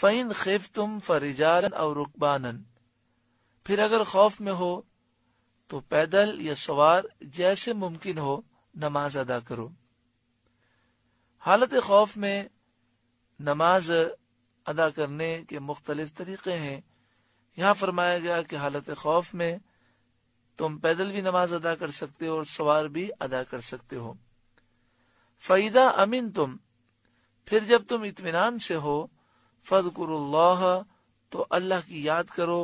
fan खिफ तुम फरिजारन और रुकबानन फिर अगर खौफ में हो तो पैदल या सवार जैसे मुमकिन हो नमाज अदा करो हालत खौफ में नमाज अदा करने के मुख्तलिफ तरीके हैं यहां फरमाया गया कि हालत खौफ में तुम पैदल भी नमाज अदा कर सकते हो और सवार भी अदा कर सकते हो फईदा अमीन तुम फिर जब तुम इतमान से हो फजकुरुल्लाह तो अल्लाह की याद करो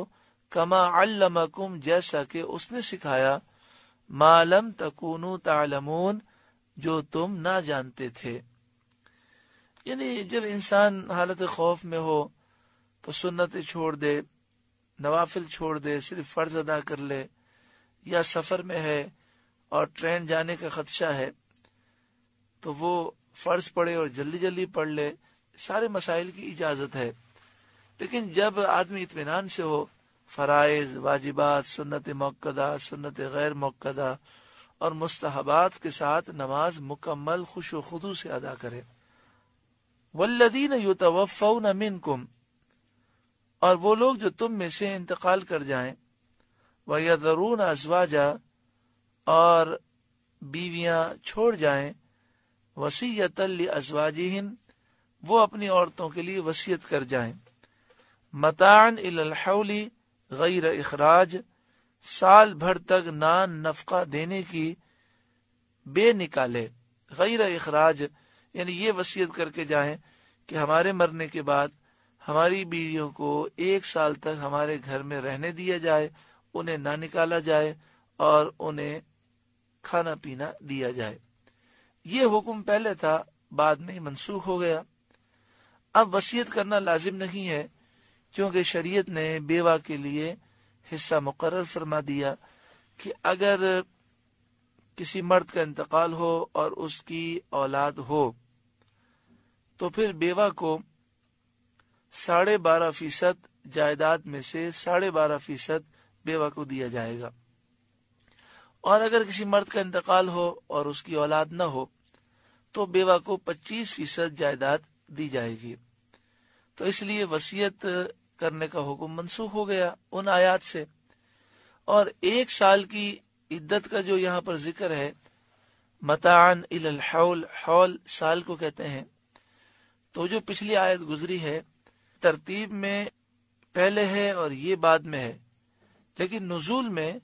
कमा अल्लमकुम जैसा के उसने सिखाया मालम तकुनु तालमून जो तुम ना जानते थे यानी जब इंसान हालत खौफ में हो तो सुन्नत छोड़ दे नवाफिल छोड़ दे सिर्फ फर्ज अदा कर ले या सफर में है और ट्रेन जाने का खदशा है तो वो फर्ज पड़े और जल्दी जल्दी पढ़ ले सारे मसाइल की इजाजत है लेकिन जब आदमी इतमान से हो फ़रज़ वाजिबात सुन्नत मौकदा सुन्नत गैर मौकदा और मुस्तबात के साथ नमाज मुकम्मल खुश खुदू से अदा करे वल्लदीन नमिन कुम और वो लोग जो तुम में से इंतकाल कर जाए वयदरून अजवाजा और बीवियां छोड़ वसी तल अजवाजिन वो अपनी औरतों के लिए वसीयत कर जाए मतान इलाहौली गैर अखराज साल भर तक नान नफका देने की बे निकाले गैर अखराज यानी ये वसीयत करके जाए कि हमारे मरने के बाद हमारी बीवियों को एक साल तक हमारे घर में रहने दिया जाए उन्हें ना निकाला जाए और उन्हें खाना पीना दिया जाए ये हुक्म पहले था बाद में मनसूख हो गया अब वसीयत करना लाजिम नहीं है क्योंकि शरीयत ने बेवा के लिए हिस्सा मुकर फरमा दिया कि अगर किसी मर्द का इंतकाल हो और उसकी औलाद हो तो फिर बेवा को साढ़े बारह फीसद जायदाद में से साढ़े बारह फीसद बेवा को दिया जाएगा और अगर किसी मर्द का इंतकाल हो और उसकी औलाद न हो तो बेवा को पच्चीस फीसद जायदाद दी जाएगी तो इसलिए वसीयत करने का हुक्म मनसूख हो गया उन आयात से और एक साल की इद्दत का जो यहाँ पर जिक्र है मतान हौल हौल साल को कहते हैं तो जो पिछली आयत गुजरी है तरतीब में पहले है और ये बाद में है लेकिन नजूल में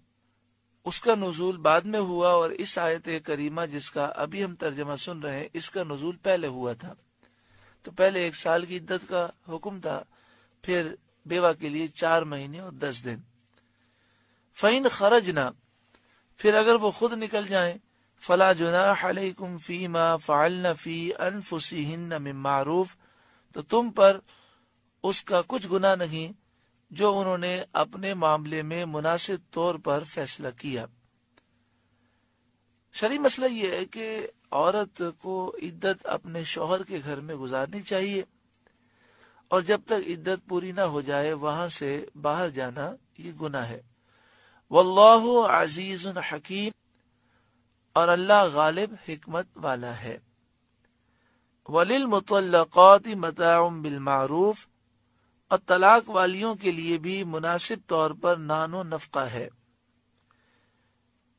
उसका नजूल बाद में हुआ और इस आयत करीमा जिसका अभी हम तर्जमा सुन रहे हैं इसका नजूल पहले हुआ था तो पहले एक साल की इद्दत का हुक्म था फिर बेवा के लिए चार महीने और दस दिन फैन खरज ना फिर अगर वो खुद निकल जाए फला जुनाकुम फी मा फाल फी अनफुसिन मारूफ तो तुम पर उसका कुछ गुना नहीं जो उन्होंने अपने मामले में मुनासिब तौर पर फैसला किया शरी मसला यह है कि औरत को इद्दत अपने शोहर के घर में गुजारनी चाहिए और जब तक इद्दत पूरी ना हो जाए वहां से बाहर जाना ये गुना है वल्लाहु अजीज हकीम और अल्लाह गालिब हिकमत वाला है वलिल मुतलक़ात मताउम मारूफ और तलाक वालियों के लिए भी मुनासिब तौर पर नानो नफका है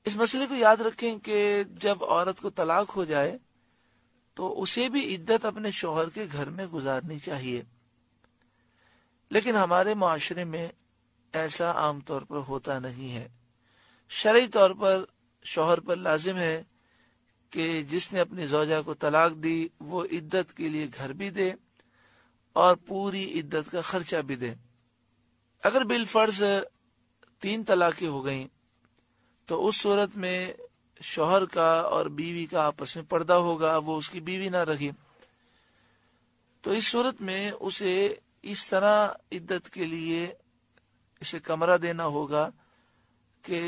इस मसले को याद रखें कि जब औरत को तलाक हो जाए तो उसे भी इद्दत अपने शोहर के घर में गुजारनी चाहिए लेकिन हमारे माशरे में ऐसा आमतौर पर होता नहीं है शरी तौर पर शोहर पर लाजिम है कि जिसने अपनी जोजा को तलाक दी वो इद्दत के लिए घर भी दे और पूरी इद्दत का खर्चा भी दे अगर बिलफर्ज तीन तलाकें हो गईं तो उस सूरत में शोहर का और बीवी का आपस में पर्दा होगा वो उसकी बीवी ना रखे तो इस सूरत में उसे इस तरह इद्दत के लिए इसे कमरा देना होगा कि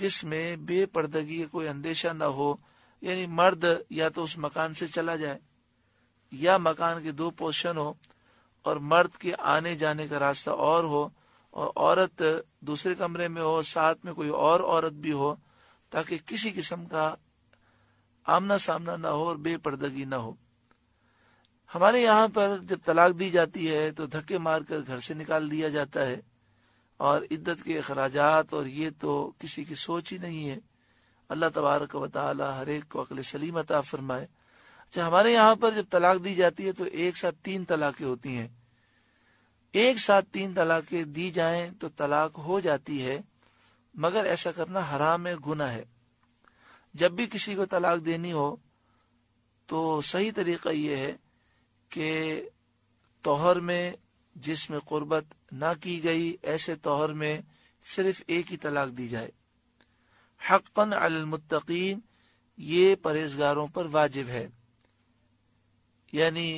जिसमें बेपर्दगी कोई अंदेशा ना हो यानी मर्द या तो उस मकान से चला जाए या मकान के दो पोर्शन हो और मर्द के आने जाने का रास्ता और हो और औरत दूसरे कमरे में हो साथ में कोई और औरत भी हो ताकि किसी किस्म का आमना सामना ना हो और बेपर्दगी ना हो हमारे यहाँ पर जब तलाक दी जाती है तो धक्के मारकर घर से निकाल दिया जाता है और इद्दत के अखराज और ये तो किसी की सोच ही नहीं है अल्लाह तबारक व हरेक हर एक को अकल सलीम अता फरमाए अच्छा हमारे यहाँ पर जब तलाक दी जाती है तो एक साथ तीन तलाक़ें होती हैं एक साथ तीन तलाके दी जाएं तो तलाक हो जाती है मगर ऐसा करना हराम है गुना है जब भी किसी को तलाक देनी हो तो सही तरीका यह है कि तोहर में जिसमें कुर्बत ना की गई ऐसे तोहर में सिर्फ एक ही तलाक दी जाए हक्कन अलमुत्तकीन ये परहेजगारों पर वाजिब है यानी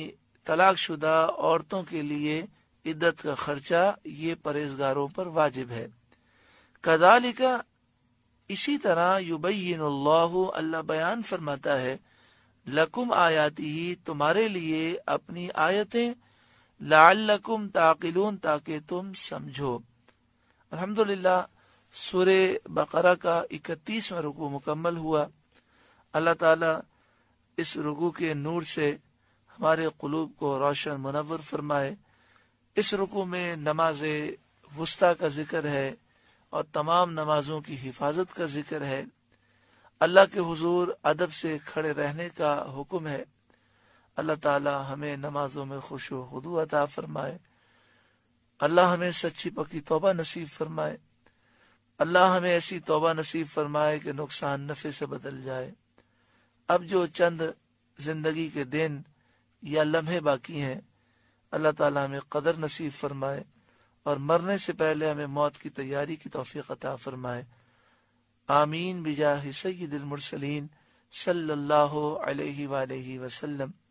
तलाकशुदा औरतों के लिए इद्दत का खर्चा ये परहेजगारों पर वाजिब है कदालिका इसी तरह युबैन अल्लाह बयान फरमाता है लकुम आयाती ही तुम्हारे लिए अपनी आयतें लालकुम ताकिलून ताकि तुम समझो अल्हम्दुलिल्लाह सूर्य बकरा का इकतीसवा रुकू मुकम्मल हुआ अल्लाह ताला इस रुकू के नूर से हमारे कलूब को रोशन मुनवर फरमाए इस रुकू में नमाज वस्ता का जिक्र है और तमाम नमाजों की हिफाजत का जिक्र है अल्लाह के हजूर अदब से खड़े रहने का हुक्म है अल्लाह ताला हमें नमाजों में खुश खुदू अदा फरमाए अल्लाह हमें सच्ची पकी तोबा नसीब फरमाए अल्लाह हमें ऐसी तोबा नसीब फरमाए कि नुकसान नफे से बदल जाए अब जो चंद जिंदगी के दिन या लम्हे बाकी हैं अल्लाह ताला हमें कदर नसीब फरमाए और मरने से पहले हमें मौत की तैयारी की तोफ़ी अता फरमाए आमीन बिजा सैदिल मुरसलीन सल्लल्लाहु अलैहि वसल्लम